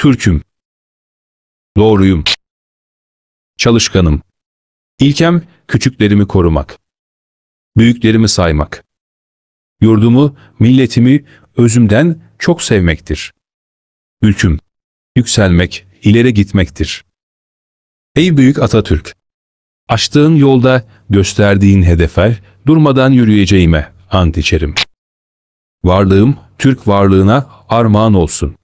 Türk'üm. Doğruyum. Çalışkanım. İlkem, küçüklerimi korumak. Büyüklerimi saymak. Yurdumu, milletimi, özümden çok sevmektir. Ülküm, yükselmek, ileri gitmektir. Ey büyük Atatürk! Açtığın yolda, gösterdiğin hedefe, durmadan yürüyeceğime, ant içerim. Varlığım, Türk varlığına armağan olsun.